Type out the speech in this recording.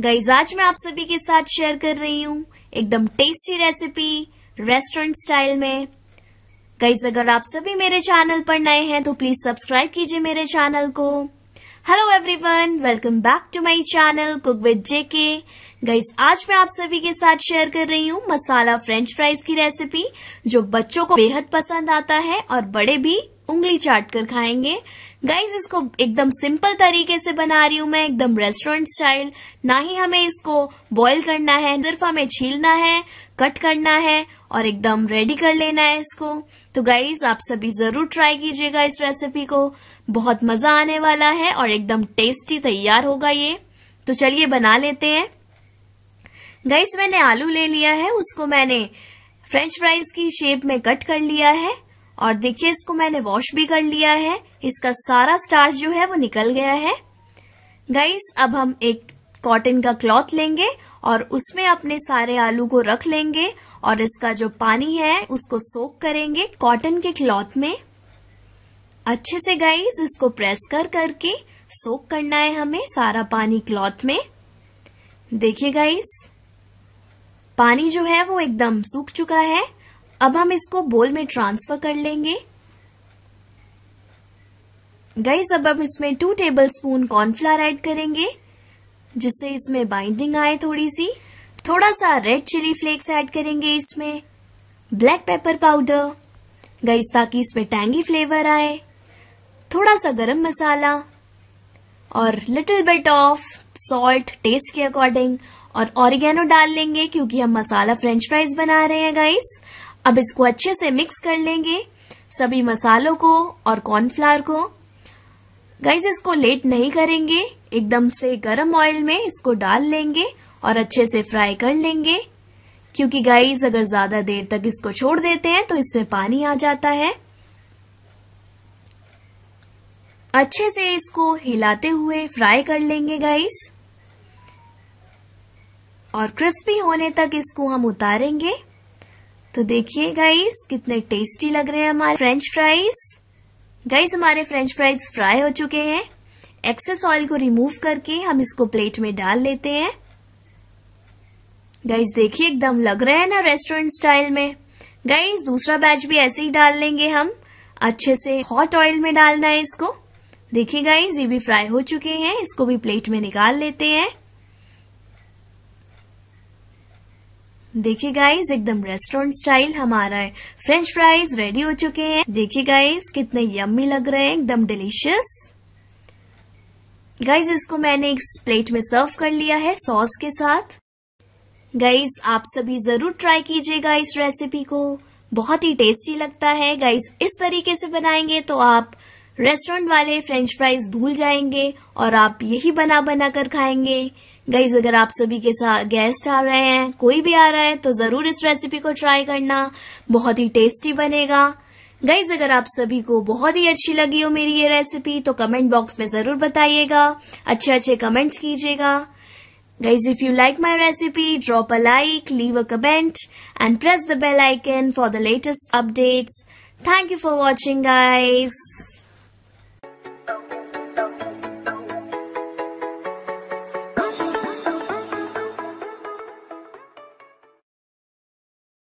guys आज मैं आप सभी के साथ शेयर कर रही हूँ एकदम टेस्टी रेसिपी रेस्टोरेंट स्टाइल में गाइज अगर आप सभी मेरे चैनल पर नए हैं तो प्लीज सब्सक्राइब कीजिए मेरे चैनल को hello everyone welcome back to my channel cook with JK guys आज मैं आप सभी के साथ शेयर कर रही हूँ मसाला फ्रेंच फ्राइज की रेसिपी जो बच्चों को बेहद पसंद आता है और बड़े भी उंगली चाट कर खाएंगे गाइज इसको एकदम सिंपल तरीके से बना रही हूँ मैं एकदम रेस्टोरेंट स्टाइल ना ही हमें इसको बॉईल करना है सिर्फ हमें छीलना है कट करना है और एकदम रेडी कर लेना है इसको तो गाइज आप सभी जरूर ट्राई कीजिएगा इस रेसिपी को बहुत मजा आने वाला है और एकदम टेस्टी तैयार होगा ये तो चलिए बना लेते हैं गाइज मैंने आलू ले लिया है उसको मैंने फ्रेंच फ्राइज की शेप में कट कर लिया है और देखिए इसको मैंने वॉश भी कर लिया है इसका सारा स्टार्च जो है वो निकल गया है गाइस अब हम एक कॉटन का क्लॉथ लेंगे और उसमें अपने सारे आलू को रख लेंगे और इसका जो पानी है उसको सोक करेंगे कॉटन के क्लॉथ में अच्छे से गाइस इसको प्रेस कर करके सोक करना है हमें सारा पानी क्लॉथ में देखिए गाइस पानी जो है वो एकदम सूख चुका है अब हम इसको बोल में ट्रांसफर कर लेंगे गईस अब हम इसमें two tablespoon cornflour add करेंगे जिससे इसमें बाइंडिंग आए थोड़ी सी थोड़ा सा रेड चिली फ्लेक्स ऐड करेंगे इसमें ब्लैक पेपर पाउडर गईस ताकि इसमें टैंगी फ्लेवर आए थोड़ा सा गरम मसाला और little bit of salt taste के अकॉर्डिंग और ऑरिगेनो डाल लेंगे क्योंकि हम मसाला फ्रेंच फ्राइज बना रहे हैं गाइस अब इसको अच्छे से मिक्स कर लेंगे सभी मसालों को और कॉर्नफ्लावर को गाइज इसको लेट नहीं करेंगे एकदम से गरम ऑयल में इसको डाल लेंगे और अच्छे से फ्राई कर लेंगे क्योंकि गाइज अगर ज्यादा देर तक इसको छोड़ देते हैं तो इसमें पानी आ जाता है अच्छे से इसको हिलाते हुए फ्राई कर लेंगे गाइस और क्रिस्पी होने तक इसको हम उतारेंगे तो देखिए गाइस कितने टेस्टी लग रहे हैं हमारे फ्रेंच फ्राइज गाइस हमारे फ्रेंच फ्राइज फ्राई हो चुके हैं एक्सेस ऑयल को रिमूव करके हम इसको प्लेट में डाल लेते हैं गाइस देखिए एकदम लग रहा है ना रेस्टोरेंट स्टाइल में गाइस दूसरा बैच भी ऐसे ही डाल लेंगे हम अच्छे से हॉट ऑयल में डालना है इसको देखिए गाइस ये भी फ्राई हो चुके हैं इसको भी प्लेट में निकाल लेते हैं देखिए गाइस एकदम रेस्टोरेंट स्टाइल हमारा है फ्रेंच फ्राइज रेडी हो चुके हैं देखिए गाइस कितने यम्मी लग रहे हैं एकदम डिलीशियस गाइस इसको मैंने एक प्लेट में सर्व कर लिया है सॉस के साथ गाइस आप सभी जरूर ट्राई कीजिएगा इस रेसिपी को बहुत ही टेस्टी लगता है गाइस इस तरीके से बनाएंगे तो आप रेस्टोरेंट वाले फ्रेंच फ्राइज भूल जाएंगे और आप यही बना बना कर खाएंगे गाइज अगर आप सभी के साथ गेस्ट आ रहे हैं कोई भी आ रहा है तो जरूर इस रेसिपी को ट्राई करना बहुत ही टेस्टी बनेगा गाइज अगर आप सभी को बहुत ही अच्छी लगी हो मेरी ये रेसिपी तो कमेंट बॉक्स में जरूर बताइएगा अच्छे अच्छे कमेंट्स कीजिएगा guys if you like my recipe drop a like leave a comment and press the bell icon for the latest updates thank you for watching guys